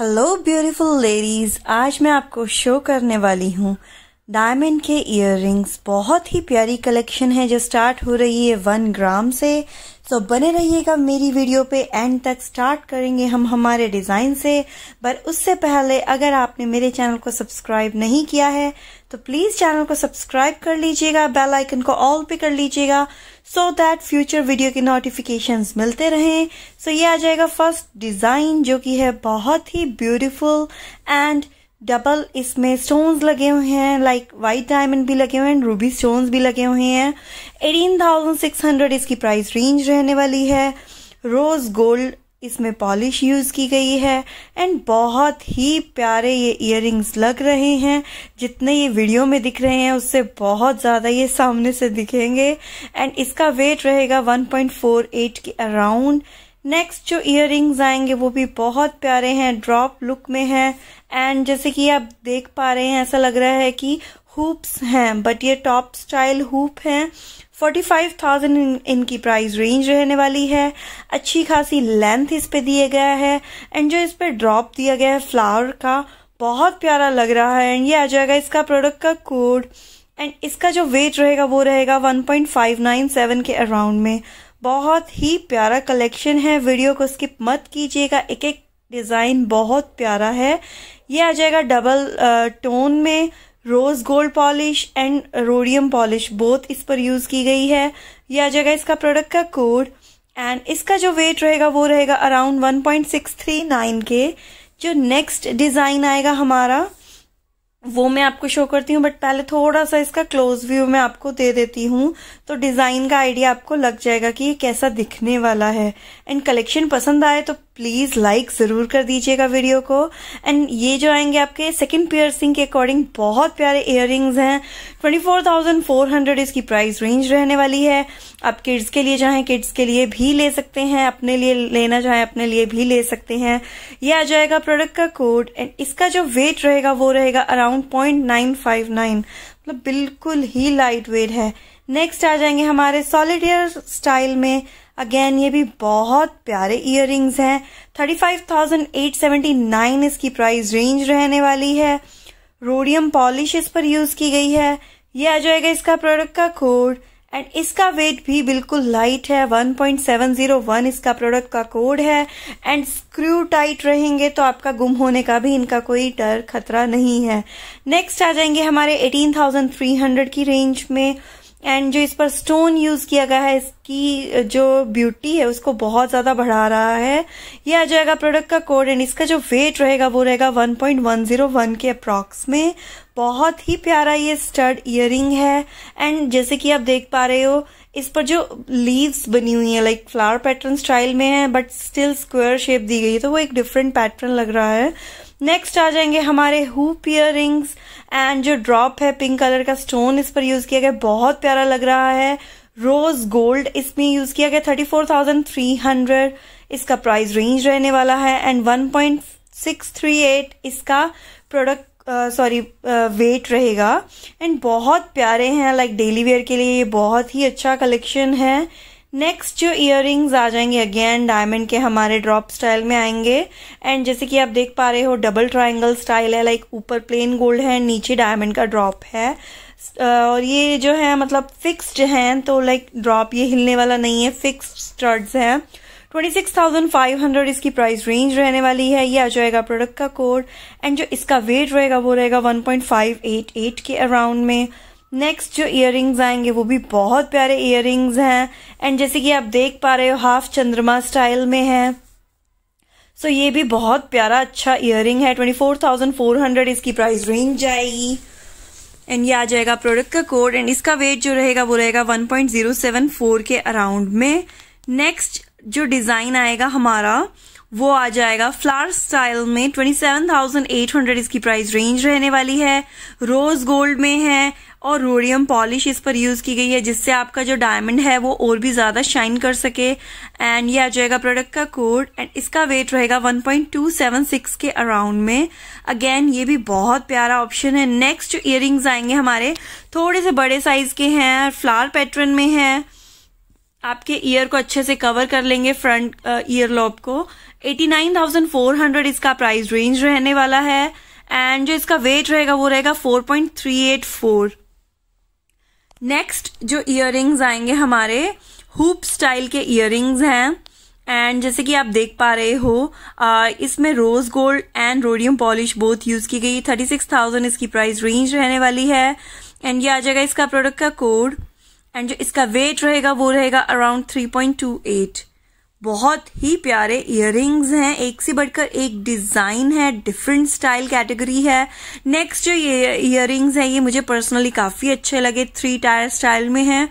hello beautiful ladies आज मैं आपको शो करने वाली हूँ डायमंड के इयर बहुत ही प्यारी कलेक्शन है जो स्टार्ट हो रही है वन ग्राम से सो तो बने रहिएगा मेरी वीडियो पे एंड तक स्टार्ट करेंगे हम हमारे डिज़ाइन से पर उससे पहले अगर आपने मेरे चैनल को सब्सक्राइब नहीं किया है तो प्लीज़ चैनल को सब्सक्राइब कर लीजिएगा बेल आइकन को ऑल पे कर लीजिएगा सो दैट फ्यूचर वीडियो के नोटिफिकेशन मिलते रहें सो so, ये आ जाएगा फर्स्ट डिज़ाइन जो कि है बहुत ही ब्यूटिफुल एंड डबल इसमें स्टोन्स लगे हुए हैं लाइक वाइट डायमंड भी लगे हुए हैं रूबी स्टोन्स भी लगे हुए हैं एटीन थाउजेंड सिक्स हंड्रेड इसकी प्राइस रेंज रहने वाली है रोज गोल्ड इसमें पॉलिश यूज की गई है एंड बहुत ही प्यारे ये इयर लग रहे हैं जितने ये वीडियो में दिख रहे हैं उससे बहुत ज्यादा ये सामने से दिखेंगे एंड इसका वेट रहेगा 1.48 के अराउंड नेक्स्ट जो इयर आएंगे वो भी बहुत प्यारे हैं ड्रॉप लुक में हैं एंड जैसे कि आप देख पा रहे हैं ऐसा लग रहा है कि हुप्स हैं बट ये टॉप स्टाइल हुप हैं 45,000 इनकी प्राइस रेंज रहने वाली है अच्छी खासी लेंथ इस पे दिए गया है एंड जो इस पे ड्रॉप दिया गया है फ्लावर का बहुत प्यारा लग रहा है एंड ये आ जाएगा इसका प्रोडक्ट का कोड एंड इसका जो वेट रहेगा वो रहेगा 1.597 के अराउंड में बहुत ही प्यारा कलेक्शन है वीडियो को स्किप मत कीजिएगा एक एक डिज़ाइन बहुत प्यारा है ये आ जाएगा डबल टोन में rose gold polish and rhodium polish both इस पर यूज़ की गई है ये आ जाएगा इसका प्रोडक्ट का कोड एंड इसका जो वेट रहेगा वो रहेगा अराउंड 1.639 के जो नेक्स्ट डिज़ाइन आएगा हमारा वो मैं आपको शो करती हूँ बट पहले थोड़ा सा इसका क्लोज व्यू मैं आपको दे देती हूँ तो डिज़ाइन का आइडिया आपको लग जाएगा कि ये कैसा दिखने वाला है एंड कलेक्शन पसंद आए तो प्लीज़ लाइक ज़रूर कर दीजिएगा वीडियो को एंड ये जो आएंगे आपके सेकंड पियर्सिंग के अकॉर्डिंग बहुत प्यारे इयर हैं 24,400 इसकी प्राइस रेंज रहने वाली है आप किड्स के लिए चाहें किड्स के लिए भी ले सकते हैं अपने लिए लेना चाहें अपने लिए भी ले सकते हैं ये आ जाएगा प्रोडक्ट का कोड एंड इसका जो वेट रहेगा वो रहेगा around around point nine five nine मतलब बिल्कुल ही लाइट वेट है नेक्स्ट आ जाएंगे हमारे सॉलिड ईयर स्टाइल में अगेन ये भी बहुत प्यारे ईयर हैं थर्टी इसकी प्राइस रेंज रहने वाली है रोडियम पॉलिश इस पर यूज की गई है ये आ जाएगा इसका प्रोडक्ट का कोड एंड इसका वेट भी बिल्कुल लाइट है 1.701 इसका प्रोडक्ट का कोड है एंड स्क्रू टाइट रहेंगे तो आपका गुम होने का भी इनका कोई डर खतरा नहीं है नेक्स्ट आ जाएंगे हमारे 18,300 की रेंज में एंड जो इस पर स्टोन यूज किया गया है इसकी जो ब्यूटी है उसको बहुत ज्यादा बढ़ा रहा है ये आ जाएगा प्रोडक्ट का कोड एंड इसका जो वेट रहेगा वो रहेगा 1.101 के अप्रॉक्स में बहुत ही प्यारा ये स्टड इयर है एंड जैसे कि आप देख पा रहे हो इस पर जो लीव्स बनी हुई है लाइक फ्लावर पैटर्न स्टाइल में है बट स्टिल स्क्वायर शेप दी गई है तो वो एक डिफरेंट पैटर्न लग रहा है नेक्स्ट आ जाएंगे हमारे हुप इयर रिंग्स एंड जो ड्रॉप है पिंक कलर का स्टोन इस पर यूज किया गया बहुत प्यारा लग रहा है रोज गोल्ड इसमें यूज किया गया thirty four thousand three hundred इसका प्राइस रेंज रहने वाला है and one point six three eight इसका प्रोडक्ट सॉरी वेट रहेगा एंड बहुत प्यारे हैं लाइक डेली वेयर के लिए ये बहुत ही अच्छा कलेक्शन है नेक्स्ट जो इयर आ जाएंगे अगेन डायमंड के हमारे ड्रॉप स्टाइल में आएंगे एंड जैसे कि आप देख पा रहे हो डबल ट्राइंगल स्टाइल है लाइक ऊपर प्लेन गोल्ड है नीचे डायमंड का ड्रॉप है और ये जो है मतलब फिक्स्ड हैं तो लाइक ड्रॉप ये हिलने वाला नहीं है फिक्स्ड स्टड्स हैं 26,500 इसकी प्राइस रेंज रहने वाली है ये आ जाएगा प्रोडक्ट का कोड एंड जो इसका वेट रहेगा वो रहेगा 1.588 के अराउंड में नेक्स्ट जो इयर आएंगे वो भी बहुत प्यारे इयर हैं एंड जैसे कि आप देख पा रहे हो हाफ चंद्रमा स्टाइल में है सो so, ये भी बहुत प्यारा अच्छा इयर है 24,400 इसकी प्राइस रेंज जाएगी एंड ये आ जाएगा प्रोडक्ट का कोड एंड इसका वेट जो रहेगा वो रहेगा 1.074 के अराउंड में नेक्स्ट जो डिजाइन आएगा हमारा वो आ जाएगा फ्लावर स्टाइल में 27,800 इसकी प्राइस रेंज रहने वाली है रोज गोल्ड में है और रोडियम पॉलिश इस पर यूज की गई है जिससे आपका जो डायमंड है वो और भी ज्यादा शाइन कर सके एंड ये आ जाएगा प्रोडक्ट का कोड एंड इसका वेट रहेगा 1.276 के अराउंड में अगेन ये भी बहुत प्यारा ऑप्शन है नेक्स्ट इयर आएंगे हमारे थोड़े से बड़े साइज के हैं फ्लावर पैटर्न में है आपके ईयर को अच्छे से कवर कर लेंगे फ्रंट ईयर लॉब को 89,400 इसका प्राइस रेंज रहने वाला है एंड जो इसका वेट रहेगा वो रहेगा 4.384 नेक्स्ट जो इयर आएंगे हमारे हुप स्टाइल के इयर हैं एंड जैसे कि आप देख पा रहे हो uh, इसमें rose gold and rhodium polish both use की गई 36,000 इसकी प्राइस रेंज रहने वाली है एंड ये आ जाएगा इसका प्रोडक्ट का कोड एंड जो इसका वेट रहेगा वो रहेगा around three point two eight बहुत ही प्यारे इयर हैं एक से बढ़कर एक डिज़ाइन है डिफरेंट स्टाइल कैटेगरी है नेक्स्ट जो ये इयर हैं ये मुझे पर्सनली काफ़ी अच्छे लगे थ्री टायर स्टाइल में है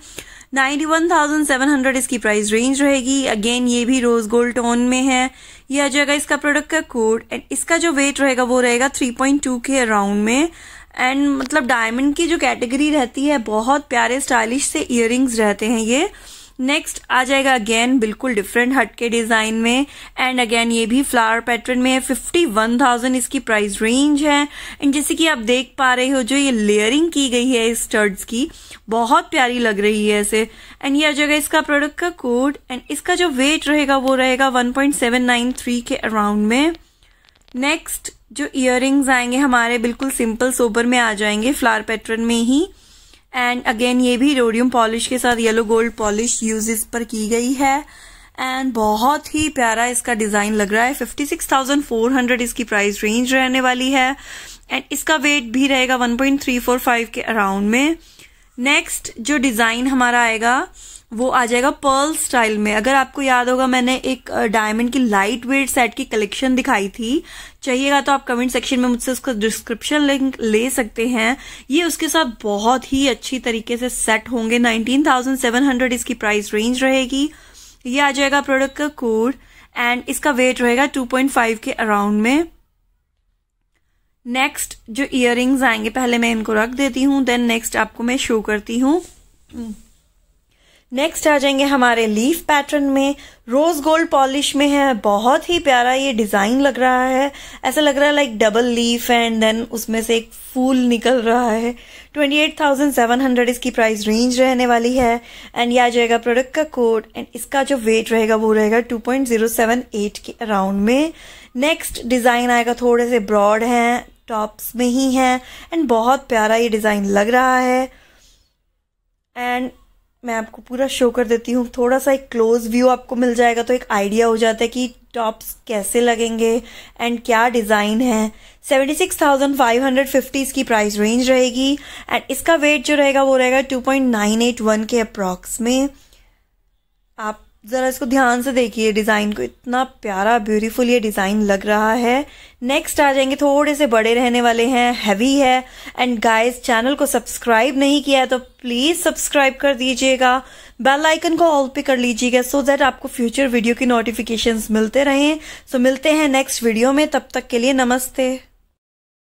91,700 इसकी प्राइस रेंज रहेगी अगेन ये भी रोज गोल्ड टोन में है यह आ जाएगा इसका प्रोडक्ट का कोड एंड इसका जो वेट रहेगा वो रहेगा 3.2 के अराउंड में एंड मतलब डायमंड की जो कैटेगरी रहती है बहुत प्यारे स्टाइलिश से इयर रहते हैं ये नेक्स्ट आ जाएगा अगेन बिल्कुल डिफरेंट हट के डिजाइन में एंड अगेन ये भी फ्लावर पैटर्न में है फिफ्टी वन थाउजेंड इसकी प्राइस रेंज है एंड जैसे कि आप देख पा रहे हो जो ये लेयरिंग की गई है इस स्टर्ड्स की बहुत प्यारी लग रही है ऐसे एंड ये आ जाएगा इसका प्रोडक्ट का कोड एंड इसका जो वेट रहेगा वो रहेगा one point seven nine three के अराउंड में नेक्स्ट जो इयर आएंगे हमारे बिल्कुल सिंपल सोबर में आ जाएंगे फ्लावर पैटर्न में ही एंड अगेन ये भी रोडियम पॉलिश के साथ येलो गोल्ड पॉलिश यूज पर की गई है एंड बहुत ही प्यारा इसका डिजाइन लग रहा है 56,400 इसकी प्राइस रेंज रहने वाली है एंड इसका वेट भी रहेगा 1.345 के अराउंड में नेक्स्ट जो डिजाइन हमारा आएगा वो आ जाएगा पर्ल स्टाइल में अगर आपको याद होगा मैंने एक डायमंड की लाइट वेट सेट की कलेक्शन दिखाई थी चाहिएगा तो आप कमेंट सेक्शन में मुझसे उसका डिस्क्रिप्शन लिंक ले सकते हैं ये उसके साथ बहुत ही अच्छी तरीके से सेट होंगे 19,700 इसकी प्राइस रेंज रहेगी ये आ जाएगा प्रोडक्ट का कोड एंड इसका वेट रहेगा 2.5 के अराउंड में नेक्स्ट जो इयर आएंगे पहले मैं इनको रख देती हूँ देन नेक्स्ट आपको मैं शो करती हूँ नेक्स्ट आ जाएंगे हमारे लीफ पैटर्न में रोज गोल्ड पॉलिश में है बहुत ही प्यारा ये डिजाइन लग रहा है ऐसा लग रहा है like double leaf and then उसमें से एक फूल निकल रहा है 28,700 इसकी प्राइस रेंज रहने वाली है एंड यह आ जाएगा प्रोडक्ट का कोड एंड इसका जो वेट रहेगा वो रहेगा 2.078 के अराउंड में नेक्स्ट डिजाइन आएगा थोड़े से ब्रॉड है टॉप्स में ही है एंड बहुत प्यारा ये डिजाइन लग रहा है एंड मैं आपको पूरा शो कर देती हूँ थोड़ा सा एक क्लोज व्यू आपको मिल जाएगा तो एक आइडिया हो जाता है कि टॉप्स कैसे लगेंगे एंड क्या डिज़ाइन है 76,550 इसकी प्राइस रेंज रहेगी एंड इसका वेट जो रहेगा वो रहेगा 2.981 के अप्रॉक्स में आप ज़रा इसको ध्यान से देखिए डिज़ाइन को इतना प्यारा ब्यूटीफुल ये डिज़ाइन लग रहा है नेक्स्ट आ जाएंगे थोड़े से बड़े रहने वाले हैं हैवी है एंड गाइस चैनल को सब्सक्राइब नहीं किया है तो प्लीज़ सब्सक्राइब कर दीजिएगा बेल आइकन को ऑल पे कर लीजिएगा सो दैट आपको फ्यूचर वीडियो की नोटिफिकेशन मिलते रहें सो so, मिलते हैं नेक्स्ट वीडियो में तब तक के लिए नमस्ते